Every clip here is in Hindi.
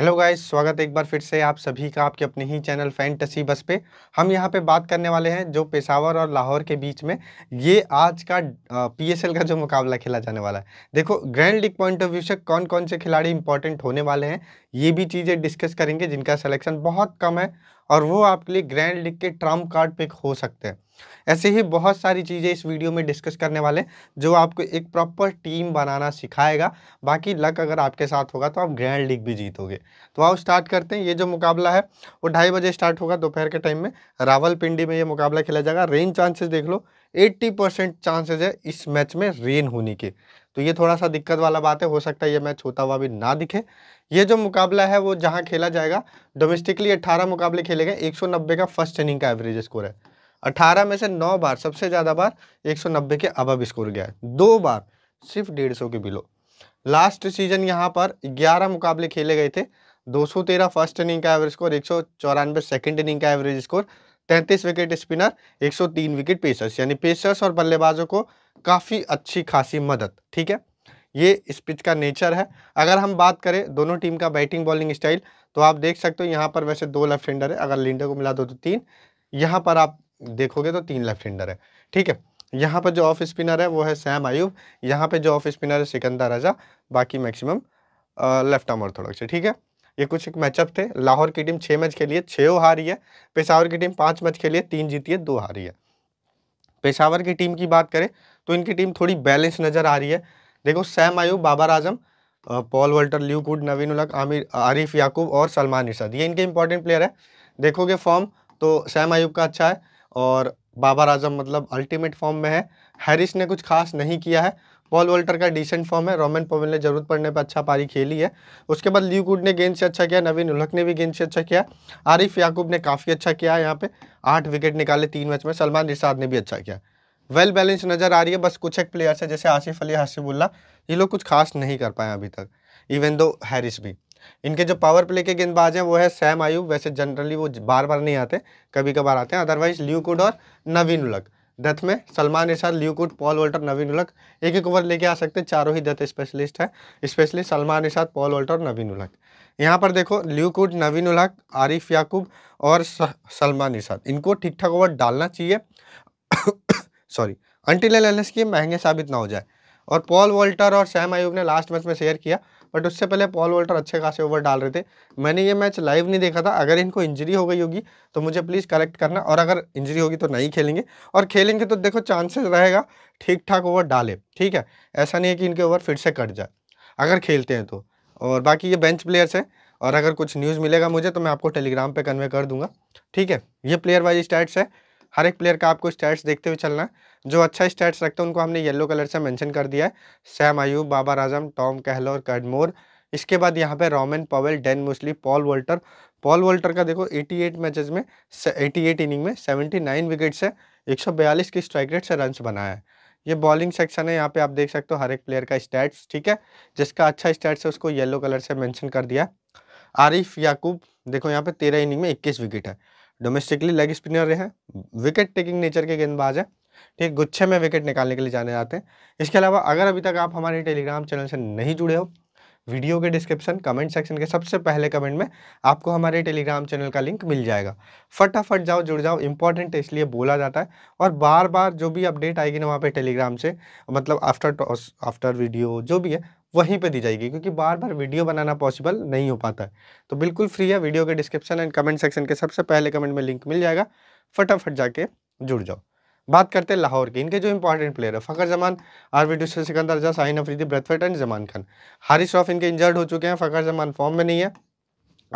हेलो गाइस स्वागत है एक बार फिर से आप सभी का आपके अपने ही चैनल फैंटसी बस पे हम यहाँ पे बात करने वाले हैं जो पेशावर और लाहौर के बीच में ये आज का पीएसएल का जो मुकाबला खेला जाने वाला है देखो grand league point of view से कौन कौन से खिलाड़ी इंपॉर्टेंट होने वाले हैं ये भी चीज़ें डिस्कस करेंगे जिनका सलेक्शन बहुत कम है और वो आपके लिए ग्रैंड लिख के ट्रम्प कार्ड पिक हो सकते हैं ऐसे ही बहुत सारी चीज़ें इस वीडियो में डिस्कस करने वाले जो आपको एक प्रॉपर टीम बनाना सिखाएगा बाकी लक अगर आपके साथ होगा तो आप ग्रैंड लीग भी जीतोगे तो आओ स्टार्ट करते हैं ये जो मुकाबला है वो ढाई बजे स्टार्ट होगा दोपहर के टाइम में रावलपिंडी में ये मुकाबला खेला जाएगा रेन चांसेस देख लो एट्टी परसेंट चांसेज है इस मैच में रेन होने के तो ये थोड़ा सा दिक्कत वाला बात है हो सकता है ये मैच होता हुआ भी ना दिखे ये जो मुकाबला है वो जहाँ खेला जाएगा डोमेस्टिकली अट्ठारह मुकाबले खेले गए एक का फर्स्ट इनिंग का एवरेज स्कोर है अट्ठारह में से नौ बार सबसे ज़्यादा बार 190 के अबब स्कोर गया है दो बार सिर्फ डेढ़ सौ के बिलो लास्ट सीजन यहाँ पर ग्यारह मुकाबले खेले गए थे दो फर्स्ट इनिंग का एवरेज स्कोर एक सौ चौरानवे सेकेंड इनिंग का एवरेज स्कोर तैंतीस विकेट स्पिनर 103 विकेट पेसर्स यानी पेसर्स और बल्लेबाजों को काफ़ी अच्छी खासी मदद ठीक है ये इस पिच का नेचर है अगर हम बात करें दोनों टीम का बैटिंग बॉलिंग स्टाइल तो आप देख सकते हो यहाँ पर वैसे दो लेफ्ट हैंडर है अगर लिंडर को मिला दो तो तीन यहाँ पर आप देखोगे तो तीन लेफ्ट हैंडर है ठीक है यहाँ पर जो ऑफ स्पिनर है वो है सैम आयूब यहाँ पर जो ऑफ स्पिनर है सिकंदर राजा बाकी मैक्सिमम लेफ्ट आर्म थोड़ा से ठीक है ये कुछ एक मैचअप थे लाहौर की टीम छः मैच के लिए छः हारी है पेशावर की टीम पाँच मैच के लिए तीन जीती है दो हारी है पेशावर की टीम की बात करें तो इनकी टीम थोड़ी बैलेंस नज़र आ रही है देखो Saim Ayub Babar Azam Paul Walter Luke Wood Naveen ul Haq Aamir Arif याकूब और सलमान इरशाद ये इनके इंपॉर्टेंट प्लेयर है देखोगे फॉर्म तो सैम आयूब का अच्छा है और बाबर आजम मतलब अल्टीमेट फॉर्म में है हैरिस ने कुछ खास नहीं किया है पॉल वोल्टर का डिसेंट फॉर्म है रोमन पोवेल ने जरूरत पड़ने पर अच्छा पारी खेली है उसके बाद ल्यूकूड ने गेंद से अच्छा किया नवीन उलहक ने भी गेंद से अच्छा किया आरिफ याकूब ने काफ़ी अच्छा किया यहाँ पे आठ विकेट निकाले तीन मैच में सलमान रिसाद ने भी अच्छा किया वेल बैलेंस नज़र आ रही है बस कुछ एक प्लेयर्स है जैसे आसिफ अली हसीबुल्ला ये लोग कुछ खास नहीं कर पाए अभी तक इवन दो हैरिस भी इनके जो पावर प्ले के गेंदबाज हैं वो है सैम आयु वैसे जनरली वो बार बार नहीं आते कभी कभार आते हैं अदरवाइज ल्यूकुड और नवीन उलक डेथ में Salman Irshad Luke Wood Paul Walter Naveen ul Haq एक एक ओवर लेके आ सकते हैं चारों ही डेथ स्पेशलिस्ट है specially Salman Irshad Paul Walter और नवीन उलक यहाँ पर देखो ल्यूकुट नवीन उलक आरिफ याकूब और सलमान इरशाद इनको ठीक ठाक ओवर डालना चाहिए सॉरी अंटिल एल एल महंगे साबित ना हो जाए और पॉल वोल्टर और सैम आयूब ने लास्ट मैच में शेयर किया बट उससे पहले पॉल वोल्टर अच्छे खासे ओवर डाल रहे थे मैंने ये मैच लाइव नहीं देखा था अगर इनको इंजरी हो गई होगी तो मुझे प्लीज़ करेक्ट करना और अगर इंजरी होगी तो नहीं खेलेंगे और खेलेंगे तो देखो चांसेस रहेगा ठीक ठाक ओवर डाले ठीक है ऐसा नहीं है कि इनके ओवर फिर से कट जाए अगर खेलते हैं तो और बाकी ये बेंच प्लेयर्स हैं और अगर कुछ न्यूज़ मिलेगा मुझे तो मैं आपको टेलीग्राम पे कन्वे कर दूंगा ठीक है ये प्लेयर वाइज स्टैट्स है हर एक प्लेयर का आपको स्टैट्स देखते हुए चलना जो अच्छा स्टैट्स रखता है उनको हमने येलो कलर से मेंशन कर दिया है Saim Ayub Babar Azam Tom Kohler Cadmore इसके बाद यहाँ पे Rovman Powell Dan Mousley Paul Walter Paul Walter का देखो 88 मैचेस में 88 इनिंग में 79 विकेट से 142 की स्ट्राइक रेट से रन बनाया है ये बॉलिंग सेक्शन है यहाँ पे आप देख सकते हो हर एक प्लेयर का स्टैट्स ठीक है जिसका अच्छा स्टैट्स है उसको येलो कलर से मैंशन कर दिया आरिफ याकूब देखो यहाँ पे तेरह इनिंग में इक्कीस विकेट है डोमेस्टिकली लेग स्पिनर रहे हैं विकेट टेकिंग नेचर के गेंदबाज हैं ठीक गुच्छे में विकेट निकालने के लिए जाने जाते हैं इसके अलावा अगर अभी तक आप हमारे टेलीग्राम चैनल से नहीं जुड़े हो वीडियो के डिस्क्रिप्शन कमेंट सेक्शन के सबसे पहले कमेंट में आपको हमारे टेलीग्राम चैनल का लिंक मिल जाएगा फटाफट जाओ जुड़ जाओ इंपॉर्टेंट इसलिए बोला जाता है और बार बार जो भी अपडेट आएगी ना वहाँ पे टेलीग्राम से मतलब आफ्टर आफ्टर वीडियो जो भी है वहीं पे दी जाएगी क्योंकि बार बार वीडियो बनाना पॉसिबल नहीं हो पाता है तो बिल्कुल फ्री है वीडियो के डिस्क्रिप्शन एंड कमेंट सेक्शन के सबसे पहले कमेंट में लिंक मिल जाएगा फटाफट जाके जुड़ जाओ बात करते हैं लाहौर की इनके जो इंपॉर्टेंट प्लेयर है फ़खर जमान आरवी सिकंदर जहा साहिन अफरीदी ब्रथवेट एंड जमान खान हारिस रॉफ इनके इंजर्ड हो चुके हैं फ़खर जमान फॉर्म में नहीं है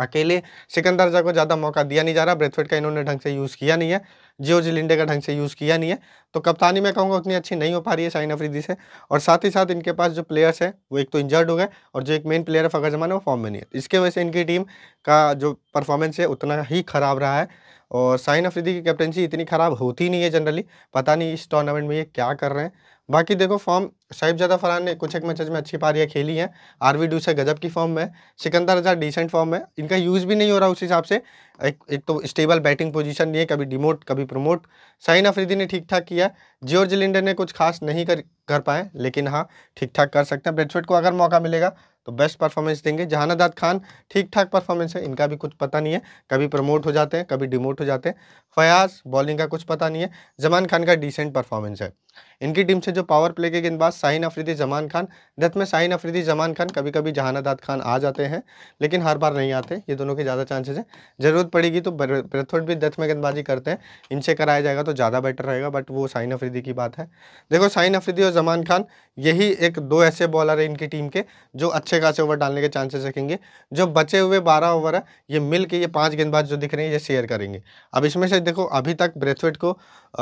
अकेले सिकंदर जहा को ज़्यादा मौका दिया नहीं जा रहा ब्रेथवेट का इन्होंने ढंग से यूज़ किया नहीं है जियो लिंडे का ढंग से यूज़ किया नहीं है तो कप्तानी मैं कहूँगा उतनी अच्छी नहीं हो पा रही है शाइन अफरीदी से और साथ ही साथ इनके पास जो प्लेयर्स हैं वो एक तो इंजर्ड हो गए और जो एक मेन प्लेयर है फ़खर जमान वो फॉर्म में नहीं है तो इसके वजह से इनकी टीम का जो परफॉर्मेंस है उतना ही ख़राब रहा है और साइन अफरीदी की कैप्टनसी इतनी ख़राब होती नहीं है जनरली पता नहीं इस टूर्नामेंट में ये क्या कर रहे हैं बाकी देखो फॉर्म ज़्यादा फरहान ने कुछ एक मैचेज में अच्छी पारियाँ खेली हैं आरवी डू से गजब की फॉर्म में सिकंदर हज़ार डिसेंट फॉर्म में इनका यूज़ भी नहीं हो रहा उस हिसाब से एक एक तो स्टेबल बैटिंग पोजीशन नहीं है कभी डिमोट कभी प्रमोट साइन अफरीदी ने ठीक ठाक किया जियोर्ज लिंडर ने कुछ खास नहीं कर कर पाए लेकिन हाँ ठीक ठाक कर सकते हैं ब्रेडफेड को अगर मौका मिलेगा तो बेस्ट परफॉर्मेंस देंगे जहानादाद खान ठीक ठाक परफॉर्मेंस है इनका भी कुछ पता नहीं है कभी प्रमोट हो जाते हैं कभी डिमोट हो जाते हैं फयाज बॉलिंग का कुछ पता नहीं है जमान खान का डिसेंट परफॉर्मेंस है इनकी टीम से जो पावर प्ले के गेंदबाज साइन अफरीदी जमान खान डेथ में साइन अफरीदी जमान खान कभी कभी जहानादाद खान आ जाते हैं लेकिन हर बार नहीं आते ये दोनों के ज़्यादा चांसेस हैं ज़रूरत पड़ेगी तो ब्रेथवर्ड भी डेथ में गेंदबाजी करते हैं इनसे कराया जाएगा तो ज़्यादा बेटर रहेगा बट वो साइन अफरीदी की बात है देखो साइन अफरीदी और जमान खान यही एक दो ऐसे बॉलर हैं इनकी टीम के जो अच्छे अच्छे खासे ओवर डालने के चांसेस रखेंगे जो बचे हुए बारह ओवर है ये मिल के ये पाँच गेंदबाज जो दिख रहे हैं ये शेयर करेंगे अब इसमें से देखो अभी तक ब्रेथवेट को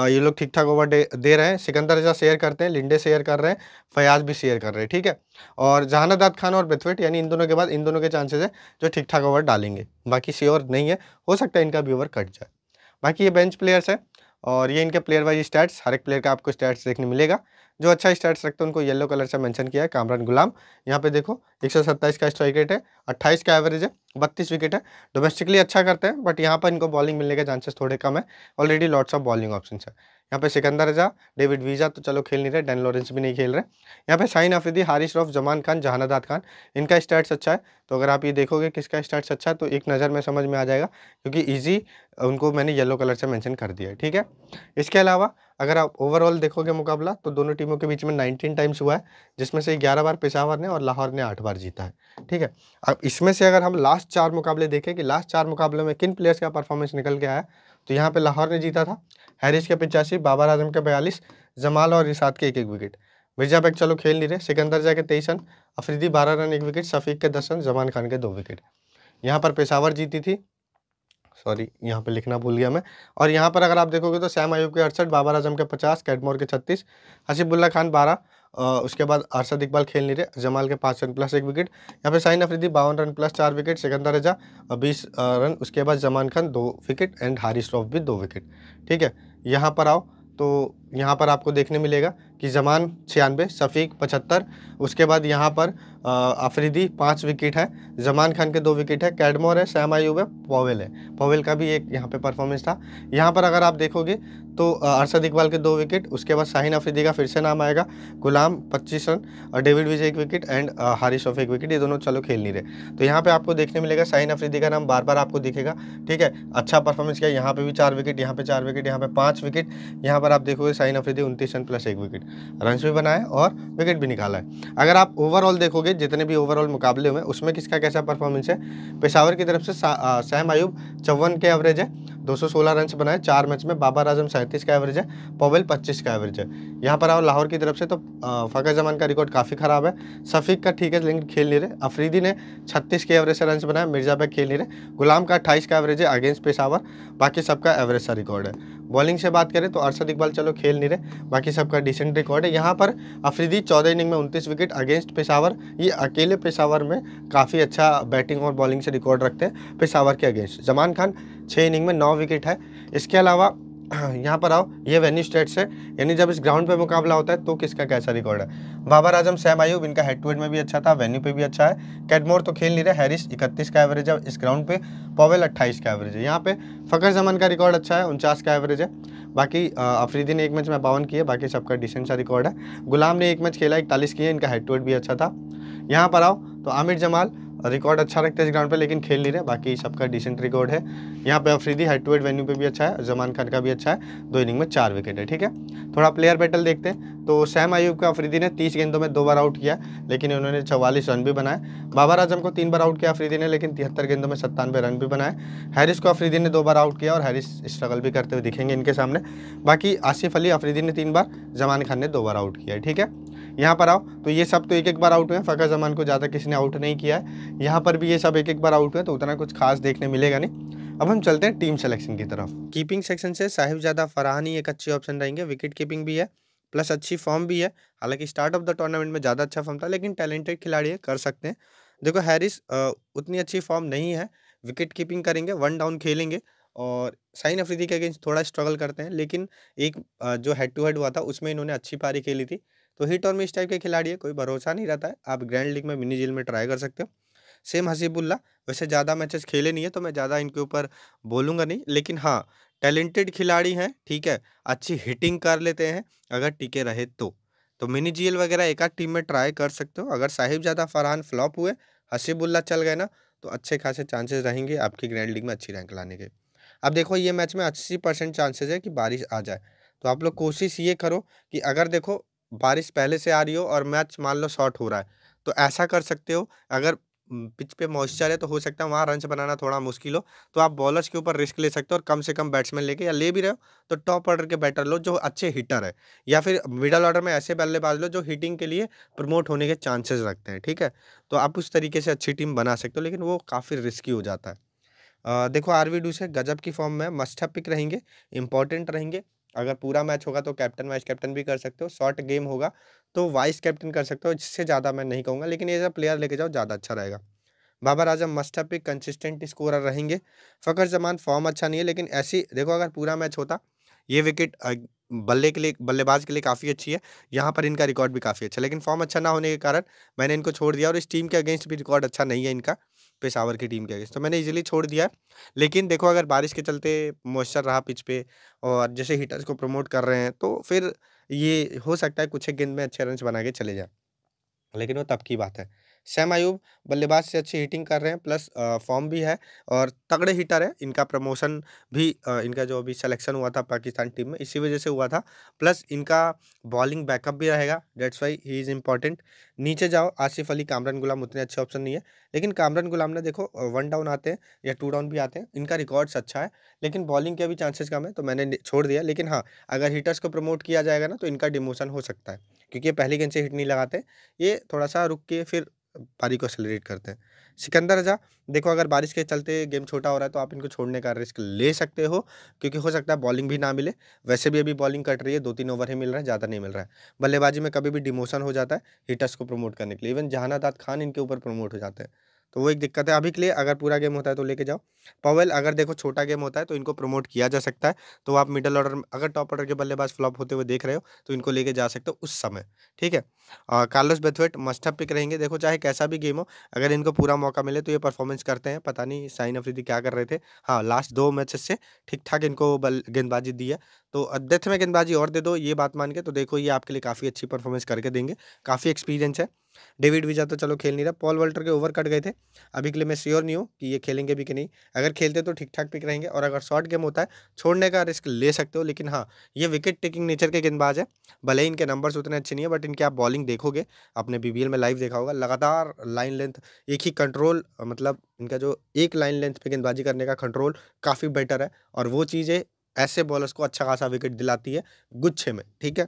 ये लोग ठीक ठाक ओवर दे, रहे हैं सिकंदर रजा शेयर करते हैं लिंडे शेयर कर रहे हैं फयाज भी शेयर कर रहे हैं ठीक है और जहानादाद खान और ब्रेथवेट यानी इन दोनों के बाद इन दोनों के चांसेस है जो ठीक ठाक ओवर डालेंगे बाकी श्योर नहीं है हो सकता है इनका भी ओवर कट जाए बाकी ये बेंच प्लेयर्स है और ये इनके प्लेयर वाइज स्टैट्स हर एक प्लेयर का आपको स्टैट्स देखने मिलेगा जो अच्छा स्टार्ट रखते हैं उनको येलो कलर से मैंशन किया है कामरान गुलाम यहाँ पे देखो 127 का स्ट्राइक रेट है 28 का एवरेज है बत्तीस विकेट है डोमेस्टिकली अच्छा करते हैं बट यहाँ पर इनको बॉलिंग मिलने के चांसेस थोड़े कम है already lots of bowling option है यहाँ पे सिकंदर रजा डेविड वीज़ा तो चलो खेल नहीं रहे डैन लॉरेंस भी नहीं खेल रहे यहाँ पे साइन आफिदी हारिश रॉफ जमान खान जहानादाद खान इनका स्टैट्स अच्छा है तो अगर आप ये देखोगे किसका स्टैट्स अच्छा है तो एक नज़र में समझ में आ जाएगा क्योंकि ईजी उनको मैंने येलो कलर से मैंशन कर दिया है ठीक है इसके अलावा अगर आप ओवरऑल देखोगे मुकाबला तो दोनों टीमों के बीच में नाइनटीन टाइम्स हुआ है जिसमें से ग्यारह बार पेशावर ने और लाहौर ने आठ बार जीता है ठीक है अब इसमें से अगर हम लास्ट चार मुकाबले देखें कि लास्ट चार मुकाबलों में किन प्लेयर्स का परफॉर्मेंस निकल के आया तो यहाँ पे लाहौर ने जीता था हैरिस के पचासी बाबर आजम के बयालीस जमाल और रिसाद के एक एक विकेट मिर्जा बैग चलो खेल नहीं रहे सिकंदर जा के तेईस रन अफरीदी बारह रन एक विकेट शफीक के दस रन जमान खान के दो विकेट यहाँ पर पेशावर जीती थी सॉरी यहाँ पे लिखना भूल गया मैं और यहाँ पर अगर आप देखोगे तो सैम आयुब के अड़सठ बाबर आजम के पचास कैडमोर के छत्तीस हसीबुल्ला खान बारह उसके बाद अरशद इकबाल खेल नहीं रहे जमाल के पाँच रन प्लस एक विकेट यहाँ पे साइन अफरीदी बावन रन प्लस चार विकेट सिकंदर रजा बीस रन उसके बाद जमान खान दो विकेट एंड हारिस रॉफ भी दो विकेट ठीक है यहाँ पर आओ तो यहाँ पर आपको देखने मिलेगा कि जमान छियानवे शफीक पचहत्तर उसके बाद यहाँ पर आफरीदी पाँच विकेट है जमान खान के दो विकेट है कैडमोर है सैम आयूब है पॉवेल है पॉवेल का भी एक यहाँ पे परफॉर्मेंस था यहाँ पर अगर आप देखोगे तो अरशद इकबाल के दो विकेट उसके बाद शाहिन अफरीदी का फिर से नाम आएगा गुलाम पच्चीस रन और डेविड विजय एक विकेट एंड हारिश ऑफ एक विकेट ये दोनों चलो खेल नहीं रहे तो यहाँ पर आपको देखने मिलेगा शाहिन अफरीदी का नाम बार बार आपको दिखेगा ठीक है अच्छा परफॉर्मेंस किया यहाँ पर भी चार विकेट यहाँ पर चार विकेट यहाँ पर पाँच विकेट यहाँ पर आप देखोगे शाहिन अफरीदी उनतीस रन प्लस एक विकेट रन भी बनाए और विकेट भी निकाला है अगर आप ओवरऑल देखोगे जितने भी ओवरऑल मुकाबले हुए उसमें किसका कैसा परफॉर्मेंस है पेशावर की तरफ से सहम आयूब चौवन के एवरेज है 216 रन बनाए चार मैच में बाबर आजम सैंतीस का एवरेज है पवेल 25 का एवरेज है यहाँ पर आओ लाहौर की तरफ से तो फ़कर जमान का रिकॉर्ड काफ़ी ख़राब है सफीक का ठीक है लेकिन खेल नहीं रहे अफरीदी ने 36 के एवरेज से रन बनाए मिर्जा बैग खेल नहीं रहे गुलाम का 28 का एवरेज है अगेंस्ट पेशावर बाकी सबका एवरेज सा रिकॉर्ड है बॉलिंग से बात करें तो अरसद इकबाल चलो खेल नहीं रहे बाकी सबका डिसेंट रिकॉर्ड है यहाँ पर अफरीदी चौदह इनिंग में उनतीस विकेट अगेंस्ट पेशावर ये अकेले पेशावर में काफ़ी अच्छा बैटिंग और बॉलिंग से रिकॉर्ड रखते हैं पेशावर के अगेंस्ट जमान खान छः इनिंग में नौ विकेट है इसके अलावा यहाँ पर आओ ये वेन्यू स्टेट्स है यानी जब इस ग्राउंड पे मुकाबला होता है तो किसका कैसा रिकॉर्ड है बाबर आजम सैम आयूब इनका हेड टू हेड में भी अच्छा था वेन्यू पे भी अच्छा है कैडमोर तो खेल नहीं रहे हैरिस इकतीस का एवरेज है इस ग्राउंड पे पॉवेल अट्ठाईस का एवरेज है यहाँ पे फ़कर जमन का रिकॉर्ड अच्छा है उनचास का एवरेज है बाकी अफरीदी ने एक मैच में बावन किया बाकी सबका डिसेंट सा रिकॉर्ड है गुलाम ने एक मैच खेला इकतालीस किए इनका हेड टू हेड भी अच्छा था यहाँ पर आओ तो आमिर जमाल रिकॉर्ड अच्छा रखते हैं इस ग्राउंड पे लेकिन खेल नहीं रहे बाकी सबका डिसेंट रिकॉर्ड है यहाँ पे Afridi head to head venue पे भी अच्छा है जमान खान का भी अच्छा है दो इनिंग में चार विकेट है ठीक है थोड़ा प्लेयर बैटल देखते हैं तो सैम आयुब का अफरीदी ने तीस गेंदों में दो बार आउट किया लेकिन उन्होंने चवालीस रन भी बनाए बाबर आजम को तीन बार आउट किया अफरीदी ने लेकिन तिहत्तर गेंदों में सत्तानवे रन भी बनाए हैरिस को अफरीदी ने दो बार आउट किया और हैरिस स्ट्रगल भी करते हुए दिखेंगे इनके सामने बाकी आसिफ अली अफरीदी ने तीन बार जमान खान ने दो बार आउट किया ठीक है यहाँ पर आओ तो ये सब तो एक एक बार आउट हुए हैं फ़खर जमान को ज़्यादा किसी ने आउट नहीं किया है यहाँ पर भी ये सब एक एक बार आउट हुए तो उतना कुछ खास देखने मिलेगा नहीं अब हम चलते हैं टीम सेलेक्शन की तरफ कीपिंग सेक्शन से साहिब ज्यादा फरहानी एक अच्छी ऑप्शन रहेंगे विकेट कीपिंग भी है प्लस अच्छी फॉर्म भी है हालांकि स्टार्ट ऑफ द टूर्नामेंट में ज़्यादा अच्छा फॉर्म था लेकिन टैलेंटेड खिलाड़ी कर सकते हैं देखो हैरिस उतनी अच्छी फॉर्म नहीं है विकेट कीपिंग करेंगे वन डाउन खेलेंगे और साइन अफ्रीदी के अगेंस्ट थोड़ा स्ट्रगल करते हैं लेकिन एक जो हेड टू हेड हुआ था उसमें इन्होंने अच्छी पारी खेली थी तो हिट और मिस टाइप के खिलाड़ी है कोई भरोसा नहीं रहता है आप ग्रैंड लीग में मिनी जिल में ट्राई कर सकते हो सेम हसीबुल्ला वैसे ज़्यादा मैचेस खेले नहीं है तो मैं ज़्यादा इनके ऊपर बोलूँगा नहीं लेकिन हाँ टैलेंटेड खिलाड़ी हैं ठीक है अच्छी हिटिंग कर लेते हैं अगर टिके रहे तो तो मिनी जीएल वगैरह एक आध टीम में ट्राई कर सकते हो अगर साहिब ज्यादा फरहान फ्लॉप हुए हसीबुल्ला चल गए ना तो अच्छे खासे चांसेस रहेंगे आपकी ग्रैंड लीग में अच्छी रैंक लाने के अब देखो ये मैच में अस्सी परसेंट चांसेज है कि बारिश आ जाए तो आप लोग कोशिश ये करो कि अगर देखो बारिश पहले से आ रही हो और मैच मान लो शॉर्ट हो रहा है तो ऐसा कर सकते हो अगर पिच पे मॉइस्चर है तो हो सकता है वहाँ रन बनाना थोड़ा मुश्किल हो तो आप बॉलर्स के ऊपर रिस्क ले सकते हो और कम से कम बैट्समैन लेके या ले भी रहे हो तो टॉप ऑर्डर के बैटर लो जो अच्छे हिटर है या फिर मिडल ऑर्डर में ऐसे बल्लेबाज लो जो हिटिंग के लिए प्रमोट होने के चांसेस रखते हैं ठीक है तो आप उस तरीके से अच्छी टीम बना सकते हो लेकिन वो काफ़ी रिस्की हो जाता है आ, देखो आर वी डू से गजब की फॉर्म में मस्टअप पिक रहेंगे इंपॉर्टेंट रहेंगे अगर पूरा मैच होगा तो कैप्टन वाइस कैप्टन भी कर सकते हो शॉर्ट गेम होगा तो वाइस कैप्टन कर सकते हो जिससे ज़्यादा मैं नहीं कहूँगा लेकिन एज अ प्लेयर लेके जाओ ज़्यादा अच्छा रहेगा Babar Azam must pick consistent scorer रहेंगे फ़कर जमान फॉर्म अच्छा नहीं है लेकिन ऐसी देखो अगर पूरा मैच होता ये विकेट बल्ले के लिए बल्लेबाज के लिए काफ़ी अच्छी है यहाँ पर इनका रिकॉर्ड भी काफ़ी अच्छा लेकिन फॉर्म अच्छा ना होने के कारण मैंने इनको छोड़ दिया और इस टीम के अगेंस्ट भी रिकॉर्ड अच्छा नहीं है इनका पेशावर की टीम के अगेंस्ट तो मैंने इजीली छोड़ दिया लेकिन देखो अगर बारिश के चलते मॉइस्चर रहा पिच पे और जैसे हीटर्स को प्रमोट कर रहे हैं तो फिर ये हो सकता है कुछ एक गेंद में अच्छे रन बना के चले जाए लेकिन वो तब की बात है सैम आयूब बल्लेबाज से अच्छी हिटिंग कर रहे हैं प्लस फॉर्म भी है और तगड़े हिटर है इनका प्रमोशन भी इनका जो अभी सिलेक्शन हुआ था पाकिस्तान टीम में इसी वजह से हुआ था प्लस इनका बॉलिंग बैकअप भी रहेगा that's why he is important नीचे जाओ आसिफ अली कामरान गुलाम उतने अच्छे ऑप्शन नहीं है लेकिन कामरान गुलाम ने देखो वन डाउन आते हैं या टू डाउन भी आते हैं इनका रिकॉर्ड्स अच्छा है लेकिन बॉलिंग के भी चांसेस कम है तो मैंने छोड़ दिया लेकिन हाँ अगर हिटर्स को प्रमोट किया जाएगा ना तो इनका डिमोशन हो सकता है क्योंकि ये पहली गेंद से हिट नहीं लगाते ये थोड़ा सा रुक के फिर पारी को एक्सेलरेट करते हैं सिकंदर रजा देखो अगर बारिश के चलते गेम छोटा हो रहा है तो आप इनको छोड़ने का रिस्क ले सकते हो क्योंकि हो सकता है बॉलिंग भी ना मिले वैसे भी अभी बॉलिंग कट रही है दो तीन ओवर ही मिल रहा है ज़्यादा नहीं मिल रहा है बल्लेबाजी में कभी भी डिमोशन हो जाता है हिटर्स को प्रमोट करने के लिए इवन जहानादाद खान इनके ऊपर प्रमोट हो जाते हैं तो वो एक दिक्कत है अभी के लिए अगर पूरा गेम होता है तो लेके जाओ पवेल अगर देखो छोटा गेम होता है तो इनको प्रमोट किया जा सकता है तो आप मिडल ऑर्डर अगर टॉप ऑर्डर के बल्लेबाज फ्लॉप होते हुए देख रहे हो तो इनको लेके जा सकते हो उस समय ठीक है कार्लोस बेथवेट मस्टअप पिक रहेंगे देखो चाहे कैसा भी गेम हो अगर इनको पूरा मौका मिले तो ये परफॉर्मेंस करते हैं पता नहीं साइन अफरीदी क्या कर रहे थे हाँ लास्ट दो मैचेस से ठीक ठाक इनको गेंदबाजी दी है तो डेथ में गेंदबाजी और दे दो ये बात मान के तो देखो ये आपके लिए काफ़ी अच्छी परफॉर्मेंस करके देंगे काफ़ी एक्सपीरियंस है डेविड वीजा तो चलो खेल नहीं रहा पॉल वाल्टर के ओवर कट गए थे अभी के लिए मैं श्योर नहीं हूँ कि ये खेलेंगे भी कि नहीं अगर खेलते तो ठीक ठाक पिक रहेंगे और अगर शॉर्ट गेम होता है छोड़ने का रिस्क ले सकते हो लेकिन हाँ ये विकेट टेकिंग नेचर के गेंदबाज है भले ही इनके नंबर्स उतने अच्छे नहीं है बट इनके आप बॉलिंग देखोगे अपने बी में लाइव देखा होगा लगातार लाइन लेंथ एक ही कंट्रोल मतलब इनका जो एक लाइन लेंथ पर गेंदबाजी करने का कंट्रोल काफ़ी बेटर है और वो चीज़ें ऐसे बॉलर्स को अच्छा खासा विकेट दिलाती है गुच्छे में ठीक है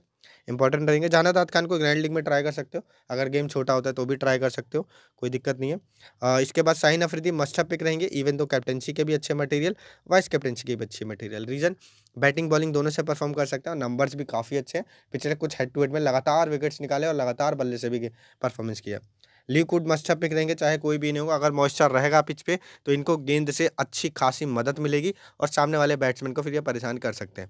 इंपॉर्टेंट रहेंगे जाना जहानादाद खान को ग्रैंड लीग में ट्राई कर सकते हो अगर गेम छोटा होता है तो भी ट्राई कर सकते हो कोई दिक्कत नहीं है आ, इसके बाद शाहिन अफरीदी मस्टा पिक रहेंगे इवन तो कैप्टनसी के भी अच्छे मटेरियल वाइस कैप्टनसी के भी अच्छे मटेरियल रीजन बैटिंग बॉलिंग दोनों से परफॉर्म कर सकते हैं नंबर्स भी काफ़ी अच्छे हैं पिछले कुछ हेड टू हेड में लगातार विकेट्स निकाले और लगातार बल्ले से भी परफॉर्मेंस किया लिक्विड मस्टर पिक रहेंगे चाहे कोई भी नहीं होगा अगर मॉइस्चर रहेगा पिच पे तो इनको गेंद से अच्छी खासी मदद मिलेगी और सामने वाले बैट्समैन को फिर ये परेशान कर सकते हैं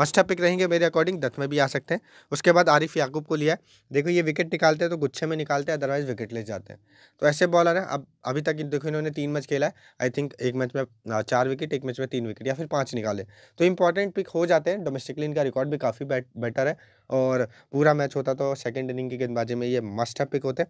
मस्ट पिक रहेंगे मेरे अकॉर्डिंग दत्त में भी आ सकते हैं उसके बाद आरिफ याकूब को लिया देखो ये विकेट निकालते हैं तो गुच्छे में निकालते हैं अदरवाइज विकेट ले जाते हैं तो ऐसे बॉलर हैं अब अभी तक देखो इन्होंने तीन मैच खेला है आई थिंक एक मैच में चार विकेट एक मैच में तीन विकेट या फिर पाँच निकाले तो इंपॉर्टेंट पिक हो जाते हैं डोमेस्टिकली इनका रिकॉर्ड भी काफ़ी बेटर है और पूरा मैच होता तो सेकेंड इनिंग की गेंदबाजी में ये मस्ट है पिक होते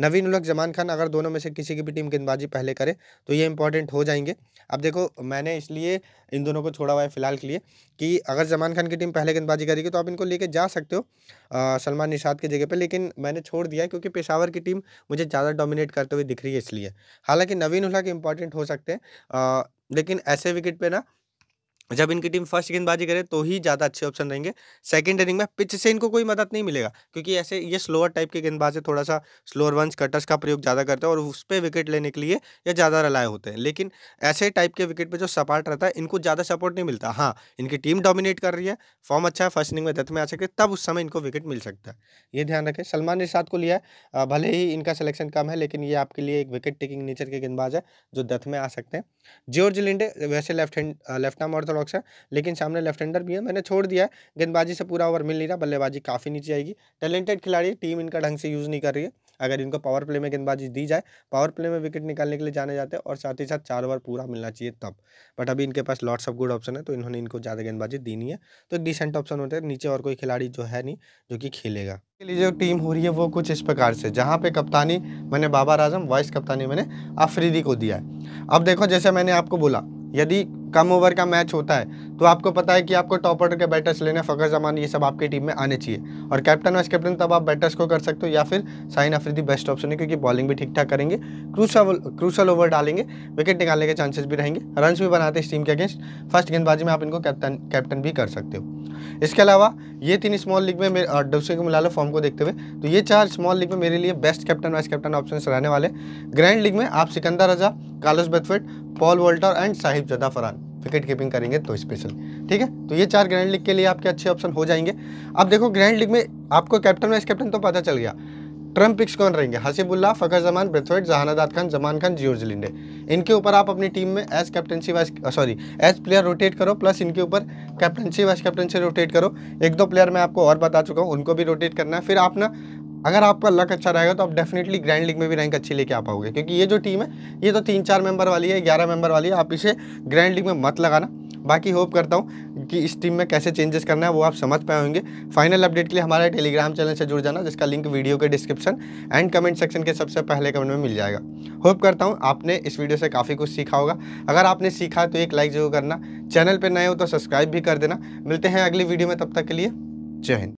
नवीन उलक जमान खान अगर दोनों में से किसी की भी टीम गेंदबाजी पहले करे तो ये इंपॉर्टेंट हो जाएंगे अब देखो मैंने इसलिए इन दोनों को छोड़ा हुआ है फिलहाल के लिए कि अगर जमान खान की टीम पहले गेंदबाजी करेगी तो आप इनको लेके जा सकते हो सलमान निषाद की जगह पर लेकिन मैंने छोड़ दिया क्योंकि पेशावर की टीम मुझे ज़्यादा डोमिनेट करते हुए दिख रही है इसलिए हालांकि नवीन उलक इंपॉर्टेंट हो सकते हैं लेकिन ऐसे विकेट पर ना जब इनकी टीम फर्स्ट गेंदबाजी करे तो ही ज़्यादा अच्छे ऑप्शन रहेंगे सेकंड इनिंग में पिच से इनको कोई मदद नहीं मिलेगा क्योंकि ऐसे ये स्लोअर टाइप के गेंदबाज है थोड़ा सा स्लोअर वंस कटर्स का प्रयोग ज़्यादा करते हैं और उस पर विकेट लेने के लिए ये ज़्यादा रलाए होते हैं लेकिन ऐसे टाइप के विकेट पर जो सपाट रहता है इनको ज़्यादा सपोर्ट नहीं मिलता हाँ इनकी टीम डोमिनेट कर रही है फॉर्म अच्छा है फर्स्ट इनिंग में डेथ में आ सके तब उस समय इनको विकेट मिल सकता है ये ध्यान रखें सलमान निषाद को लिया भले ही इनका सलेक्शन कम है लेकिन ये आपके लिए एक विकेट टेकिंग नेचर के गेंदबाज है जो डेथ में आ सकते हैं जॉर्ज लिंडे वैसे left hand left arm orthodox है लेकिन सामने लेफ्ट हैंडर भी है मैंने छोड़ दिया है गेंदबाजी से पूरा ओवर मिल नहीं रहा बल्लेबाजी काफ़ी नीचे आएगी टैलेंटेड खिलाड़ी टीम इनका ढंग से यूज़ नहीं कर रही है अगर इनको पावर प्ले में गेंदबाजी दी जाए पावर प्ले में विकेट निकालने के लिए जाने जाते हैं और साथ ही साथ चार ओवर पूरा मिलना चाहिए तब बट अभी इनके पास लॉट्स ऑफ गुड ऑप्शन है तो इन्होंने इनको ज़्यादा गेंदबाजी दी नहीं है तो एक डिसेंट ऑप्शन होता है नीचे और कोई खिलाड़ी जो है नहीं जो कि खेलेगा जो टीम हो रही है वो कुछ इस प्रकार से जहाँ पे कप्तानी मैंने बाबर आजम वाइस कप्तानी मैंने आफरीदी को दिया है अब देखो जैसे मैंने आपको बोला यदि कम ओवर का मैच होता है तो आपको पता है कि आपको टॉप ऑर्डर के बैटर्स लेने फ़खर जमान ये सब आपकी टीम में आने चाहिए और कैप्टन वाइस कैप्टन तब आप बैटर्स को कर सकते हो या फिर साइन अफरीदी बेस्ट ऑप्शन है क्योंकि बॉलिंग भी ठीक ठाक करेंगे क्रूशल क्रूशल ओवर डालेंगे विकेट निकालने के चांसेस भी रहेंगे रन भी बनाते इस टीम के अगेंस्ट फर्स्ट गेंदबाजी में आप इनको कैप्टन कैप्टन भी कर सकते हो इसके अलावा ये तीन स्मॉल लीग में दूसरे को मिला लो फॉर्म को देखते हुए तो ये चार स्मॉल लीग में मेरे लिए best captain vice captain option रहने वाले ग्रैंड लीग में आप Sikandar Raza Carlos Brathwaite Paul Walter and Zada Farhan wicket keeping करेंगे तो स्पेशल ठीक है तो ये चार ग्रैंड लीग के लिए आपके अच्छे ऑप्शन हो जाएंगे अब देखो ग्रैंड लीग में आपको कैप्टन वाइस कैप्टन तो पता चल गया ट्रम्प पिक्स कौन रहेंगे Hasibullah Fakhar Zaman Brathwaite Jahandad Khan Zaman Khan George Linde इनके ऊपर आप अपनी टीम में as captaincy vice sorry as player rotate करो प्लस इनके ऊपर कैप्टनसी वाइस कैप्टनसी रोटेट करो एक दो प्लेयर मैं आपको और बता चुका हूँ उनको भी रोटेट करना है फिर आप ना अगर आपका लक अच्छा रहेगा तो आप डेफिनेटली ग्रैंड लीग में भी रैंक अच्छी लेके आ पाओगे क्योंकि ये जो टीम है ये तो तीन चार मेंबर वाली है ग्यारह मेंबर वाली है आप इसे ग्रैंड लीग में मत लगाना बाकी होप करता हूँ कि इस टीम में कैसे चेंजेस करना है वो आप समझ पाए होंगे फाइनल अपडेट के लिए हमारे टेलीग्राम चैनल से जुड़ जाना जिसका लिंक वीडियो के डिस्क्रिप्शन एंड कमेंट सेक्शन के सबसे पहले कमेंट में मिल जाएगा होप करता हूँ आपने इस वीडियो से काफ़ी कुछ सीखा होगा अगर आपने सीखा तो एक लाइक जरूर करना चैनल पर नए हो तो सब्सक्राइब भी कर देना मिलते हैं अगली वीडियो में तब तक के लिए जय हिंद